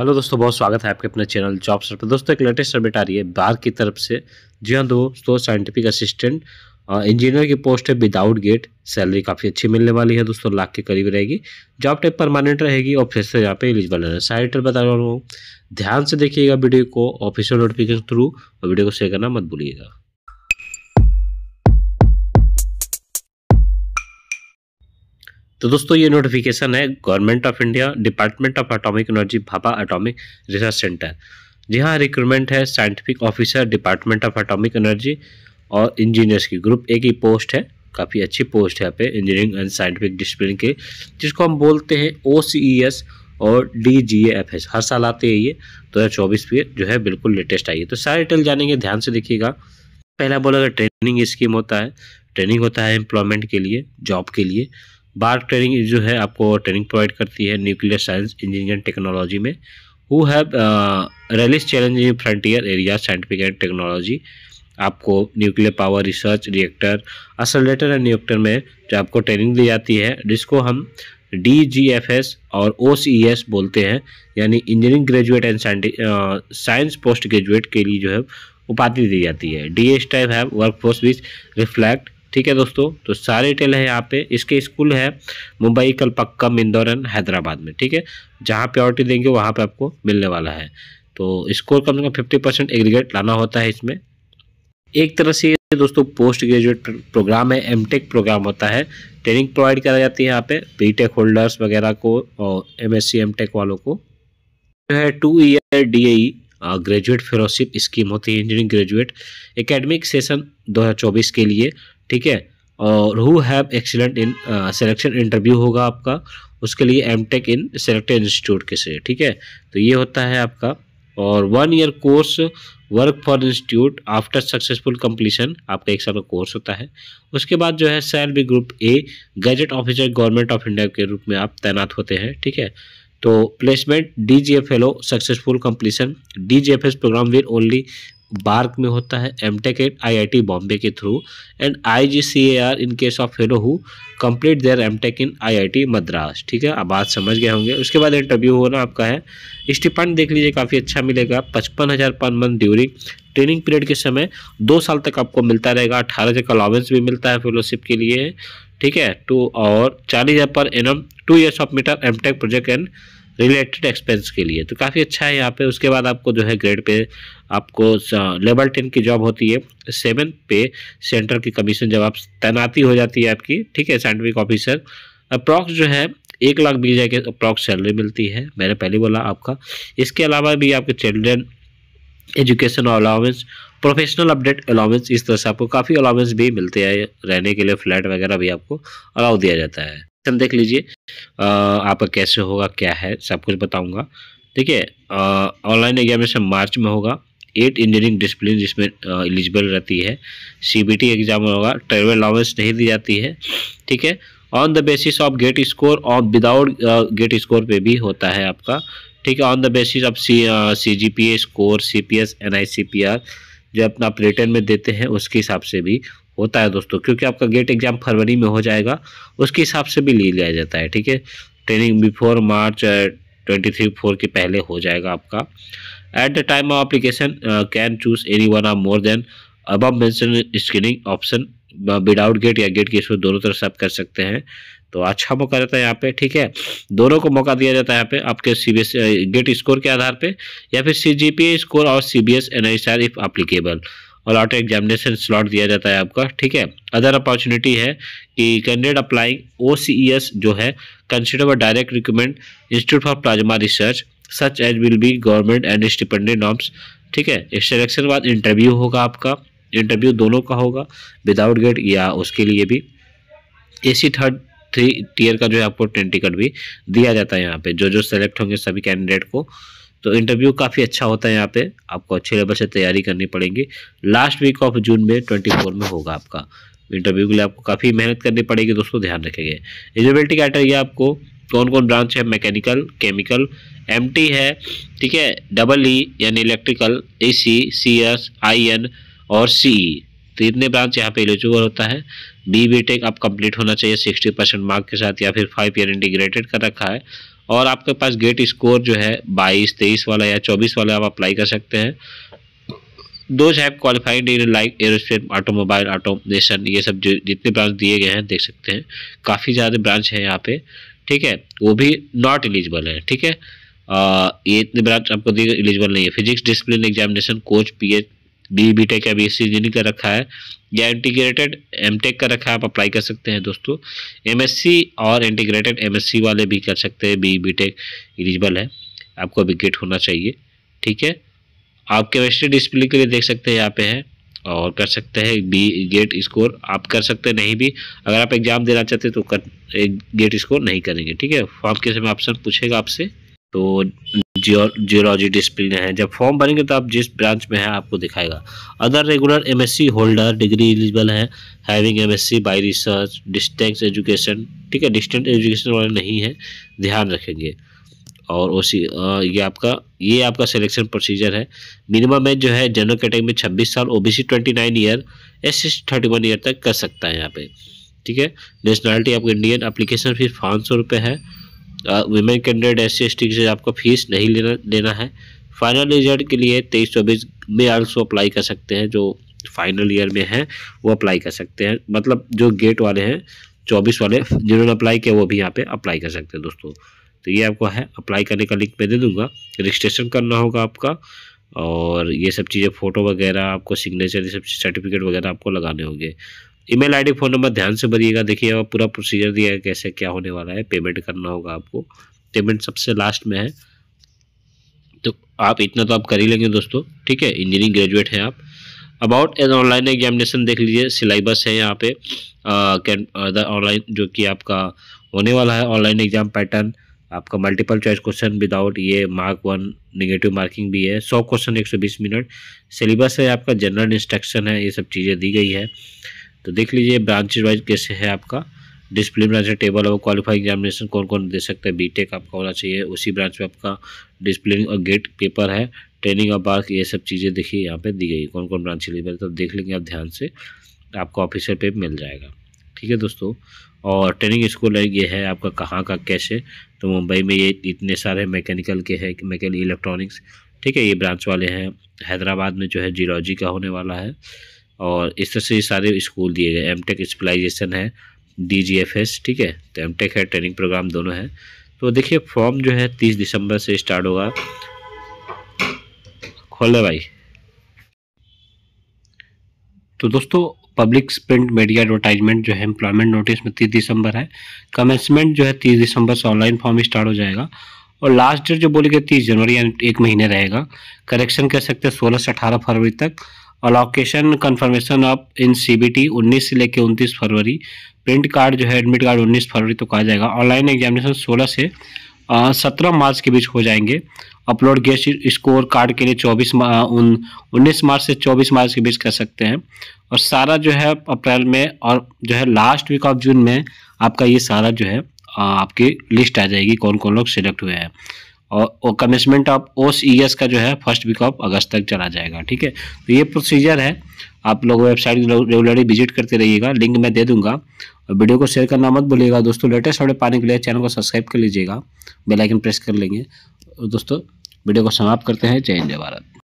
hello दोस्तों बहुत स्वागत है आपके अपने चैनल जॉब सर पर दोस्तों एक लेटेस्ट अपडेट आ रही है बार की तरफ से जी हाँ दोस्तों साइंटिफिक असिस्टेंट इंजीनियर की पोस्ट है विदाउट गेट सैलरी काफ़ी अच्छी मिलने वाली है दोस्तों लाख के करीब रहेगी जॉब टाइप परमानेंट रहेगी और फिर से यहाँ पे एलिजिबल रहना सारी बता रहा हूँ ध्यान से देखिएगा वीडियो को ऑफिशियल नोटिफिकेशन थ्रू और वीडियो को शेयर करना मत भूलिएगा तो दोस्तों ये नोटिफिकेशन है government of India department of atomic energy Bhabha atomic research centre जी हाँ रिक्रूटमेंट है scientific officer department of atomic energy और इंजीनियर्स की ग्रुप ए की पोस्ट है काफ़ी अच्छी पोस्ट है यहाँ पे इंजीनियरिंग एंड साइंटिफिक डिसिप्लिन के जिसको हम बोलते हैं ओ e और डी जी एफ एस हर साल आते हैं ये दो तो हज़ार चौबीस पे जो है बिल्कुल लेटेस्ट आई है तो सारे डिटेल जानेंगे ध्यान से देखिएगा पहला बोला ट्रेनिंग स्कीम होता है ट्रेनिंग होता है एम्प्लॉयमेंट के लिए जॉब के लिए बार ट्रेनिंग जो है आपको ट्रेनिंग प्रोवाइड करती है न्यूक्लियर साइंस इंजीनियरिंग टेक्नोलॉजी में who have relish challenge in frontier area scientific and technology आपको nuclear power research reactor accelerator and न्यूक्टर में जो आपको ट्रेनिंग दी जाती है जिसको हम डी जी एफ एस और ओ सी एस बोलते हैं यानी engineering graduate and science post graduate के लिए जो है उपाधि दी जाती है डी एस टाइप है वर्क फोर्स विच रिफ्लैक्ट ठीक है दोस्तों तो सारे डिटेल है यहाँ पे इसके स्कूल है मुंबई कलपक्कम इंदौर एंड हैदराबाद में ठीक है जहाँ प्योरिटी देंगे वहाँ पे आपको मिलने वाला है तो स्कोर कम से कम फिफ्टी परसेंट एग्रीगेट लाना होता है इसमें एक तरह से ये दोस्तों पोस्ट ग्रेजुएट प्रोग्राम है एम प्रोग्राम होता है ट्रेनिंग प्रोवाइड करा जाती है यहाँ पे बी होल्डर्स वगैरह को और एम एस वालों को जो है two year D graduate fellowship scheme होती है इंजीनियरिंग ग्रेजुएट एकेडमिक सेशन 2024 के लिए ठीक है और who have excellent in selection interview होगा आपका उसके लिए M tech in selected institute के से ठीक है तो ये होता है आपका और one year course work for institute after successful completion आपका एक साल का कोर्स होता है उसके बाद जो है सैल B group A gazetted officer government of India के रूप में आप तैनात होते हैं ठीक है तो placement D G F L O successful completion D G F S programme will only BARC में होता है M tech at I Bombay के through and I G C A R in case of fellow who complete their M tech in I Madras ठीक है आप बात समझ गए होंगे उसके बाद इंटरव्यू होना आपका है स्टिपेंड देख लीजिए काफ़ी अच्छा मिलेगा पचपन हज़ार per month during training period के समय दो साल तक आपको मिलता रहेगा अठारह हज़ार का अलावेंस भी मिलता है फेलोशिप के लिए ठीक है टू तो और चालीस हज़ार पर M two years of meter M tech project and related expense के लिए तो काफ़ी अच्छा है यहाँ पे उसके बाद आपको जो है ग्रेड पे आपको लेवल uh, टेन की जॉब होती है सेवन पे सेंटर की कमीशन जब आप तैनाती हो जाती है आपकी ठीक है साइंटिफिक ऑफिसर अप्रॉक्स जो है एक लाख बीस हज़ार की अप्रॉक्स सैलरी मिलती है मैंने पहले बोला आपका इसके अलावा भी आपके children education allowance professional update allowance इस तरह से आपको काफ़ी अलाउंस भी मिलते हैं रहने के लिए फ्लैट वगैरह भी आपको अलाउ दिया जाता है ऑप्शन देख लीजिए आपका कैसे होगा क्या है सब कुछ बताऊंगा ठीक है ऑनलाइन एग्जामिनेशन मार्च में होगा एट इंजीनियरिंग डिसिप्लिन जिसमें एलिजिबल रहती है सीबीटी एग्जाम होगा ट्रेवल अलाउंस नहीं दी जाती है ठीक है on the basis of GATE score और विदाउट गेट स्कोर पे भी होता है आपका ठीक है on the basis of C C G P A score C P S N I C P R जो अपना आप रिटर्न में देते हैं उसके हिसाब से भी होता है दोस्तों क्योंकि आपका गेट एग्जाम फरवरी में हो जाएगा उसके हिसाब से भी ले लिया जाता है ठीक है training before March twenty three four के पहले हो जाएगा आपका at the time of application can choose any one or more then अब मैं स्क्रीनिंग ऑप्शन विदाउट गेट या गेट की इसमें दोनों तरफ से आप कर सकते हैं तो अच्छा मौका रहता है यहाँ पे ठीक है दोनों को मौका दिया जाता है यहाँ पे आपके C B S GATE score के आधार पे या फिर सी जी पी स्कोर और C B S N I R if applicable और ऑटो एग्जामिनेशन स्लॉट दिया जाता है आपका ठीक है अदर अपॉर्चुनिटी है कि candidate applying O C E S जो है consider direct recommend institute for plasma research such as will be government and स्टिपेंडेंट नॉम्स ठीक है इस सिलेक्शन के बाद इंटरव्यू होगा आपका इंटरव्यू दोनों का होगा विदाउट गेट या उसके लिए भी सी थर्ड थ्री टीयर का जो है आपको ट्रेन टिकट भी दिया जाता है यहाँ पे जो जो सेलेक्ट होंगे सभी कैंडिडेट को तो इंटरव्यू काफ़ी अच्छा होता है यहाँ पे आपको अच्छे लेवल से तैयारी करनी पड़ेगी लास्ट वीक ऑफ जून में ट्वेंटी फोर में होगा आपका इंटरव्यू के लिए आपको काफ़ी मेहनत करनी पड़ेगी दोस्तों ध्यान रखेंगे एलिजिबिलिटी क्राइटेरिया आपको कौन कौन ब्रांच है मैकेनिकल केमिकल एम है ठीक है डबल ई e, यानी electrical A C C S I N और सी तीन ब्रांच यहाँ पे एलिजिबल होता है बी बी टेक आप कंप्लीट होना चाहिए सिक्सटी परसेंट मार्क के साथ या फिर फाइव ईयर इंटीग्रेटेड कर रखा है और आपके पास गेट स्कोर जो है बाईस तेईस वाला या चौबीस वाला आप अप्लाई कर सकते हैं though have qualified in like aerospace automobile automation ये सब जो जितने ब्रांच दिए गए हैं देख सकते हैं काफ़ी ज़्यादा ब्रांच है यहाँ पे ठीक है वो भी नॉट एलिजिबल है ठीक है आ, ये इतने ब्रांच आपको दिए एलिजिबल नहीं है physics discipline examination coach P B B tech या बी सी इंजीनियरिंग का रखा है या इंटीग्रेटेड एम टेक का रखा है आप अप्लाई कर सकते हैं दोस्तों एम एस सी और इंटीग्रेटेड एम एस सी वाले भी कर सकते हैं बी बी टेक एलिजिबल है आपको अभी गेट होना चाहिए ठीक है आप केमिस्ट्री डिस्प्ले के लिए देख सकते हैं यहाँ पे है और कर सकते हैं बी गेट स्कोर आप कर सकते नहीं भी अगर आप एग्ज़ाम देना चाहते तो कर एक गेट स्कोर नहीं करेंगे ठीक है फॉर्म के समय ऑप्शन पूछेगा आपसे तो जियोलॉजी डिसिप्लिन है जब फॉर्म भरेंगे तो आप जिस ब्रांच में हैं आपको दिखाएगा other regular MSc holder degree eligible है having MSc by research distance education ठीक है डिस्टेंस एजुकेशन वाले नहीं है ध्यान रखेंगे और उसी ये आपका ये आपका सिलेक्शन प्रोसीजर है मिनिमम एज जो है जनरल कैटेगरी में छब्बीस साल C twenty nine year S C thirty one year तक कर सकता है यहाँ पे ठीक है नेशनैलिटी आपको इंडियन अप्लीकेशन फीस पाँच सौ रुपये है women candidate S C S T से आपको फीस नहीं लेना देना है फाइनल रिजल्ट के लिए तेईस चौबीस में आल्सो अप्लाई कर सकते हैं जो फाइनल ईयर में हैं वो अप्लाई कर सकते हैं मतलब जो गेट वाले हैं चौबीस वाले जिन्होंने अप्लाई किया वो भी यहाँ पे अप्लाई कर सकते हैं दोस्तों तो ये आपको है अप्लाई करने का लिंक मैं दे दूँगा रजिस्ट्रेशन करना होगा आपका और ये सब चीज़ें फ़ोटो वगैरह आपको सिग्नेचर ये सब सर्टिफिकेट वगैरह आपको लगाने होंगे ईमेल आईडी फ़ोन नंबर ध्यान से भरिएगा देखिए अब पूरा प्रोसीजर दिया है कैसे क्या होने वाला है पेमेंट करना होगा आपको पेमेंट सबसे लास्ट में है तो आप इतना तो आप कर ही लेंगे दोस्तों ठीक है इंजीनियरिंग ग्रेजुएट हैं आप अबाउट एन ऑनलाइन एग्जामिनेशन देख लीजिए सिलेबस है यहाँ पे कैन ऑनलाइन जो कि आपका होने वाला है ऑनलाइन एग्जाम पैटर्न आपका मल्टीपल चॉइस क्वेश्चन विदाउट ये मार्क वन निगेटिव मार्किंग भी है सौ क्वेश्चन एक सौ बीस मिनट सिलेबस है आपका जनरल इंस्ट्रक्शन है ये सब चीज़ें दी गई है तो देख लीजिए ब्रांचेज वाइज कैसे है आपका डिस्प्ले ब्रांच है टेबल और क्वालिफाइंग एग्जामिनेशन कौन कौन दे सकता है बीटेक आपका होना चाहिए उसी ब्रांच में आपका डिस्प्ले और गेट पेपर है ट्रेनिंग और बार्क ये सब चीज़ें देखिए यहाँ पे दी गई कौन कौन ब्रांच एलिजिबल तो देख लेंगे आप ध्यान से आपको ऑफिसर पे मिल जाएगा ठीक है दोस्तों और ट्रेनिंग स्कूल है ये है आपका कहाँ का कैसे तो मुंबई में ये इतने सारे मैकेनिकल के हैं मैकेनिक इलेक्ट्रॉनिक्स ठीक है ये ब्रांच वाले हैं हैदराबाद में जो है जियोलॉजी का होने वाला है और इस तरह से सारे स्कूल दिए गए एम टेक स्पेलाइजेशन है डी जी एफ एस ठीक है तो एम टेक है ट्रेनिंग प्रोग्राम दोनों है तो देखिए फॉर्म जो है तीस दिसंबर से स्टार्ट होगा खोल भाई तो दोस्तों पब्लिक प्रिंट मीडिया एडवर्टाइजमेंट जो है एम्प्लॉयमेंट नोटिस में तीस दिसंबर है कमेंसमेंट जो है तीस दिसंबर से ऑनलाइन फॉर्म स्टार्ट हो जाएगा और लास्ट डेट जो बोली गई तीस जनवरी यानी एक महीने रहेगा करेक्शन कह सकते हैं सोलह से अठारह फरवरी तक allocation confirmation of in CBT 19 से लेकर 29 फरवरी प्रिंट कार्ड जो है एडमिट कार्ड 19 फरवरी तो कहा जाएगा ऑनलाइन एग्जामिनेशन 16 से सत्रह मार्च के बीच हो जाएंगे अपलोड गेस्ट स्कोर कार्ड के लिए चौबीस उन्नीस मार्च से चौबीस मार्च के बीच कर सकते हैं और सारा जो है अप्रैल में और जो है लास्ट वीक ऑफ जून में आपका ये सारा जो है आपकी लिस्ट आ जाएगी कौन कौन लोग सिलेक्ट हुए हैं और कमिशमेंट ऑफ ओस ई एस का जो है फर्स्ट वीक ऑफ अगस्त तक चला जाएगा ठीक है तो ये प्रोसीजर है आप लोग वेबसाइट रेगुलरली विजिट करते रहिएगा लिंक मैं दे दूंगा और वीडियो को शेयर करना मत भूलिएगा दोस्तों लेटेस्ट अपडेट पाने के लिए चैनल को सब्सक्राइब कर लीजिएगा बेलाइकन प्रेस कर लेंगे और दोस्तों वीडियो को समाप्त करते हैं जय हिंद भारत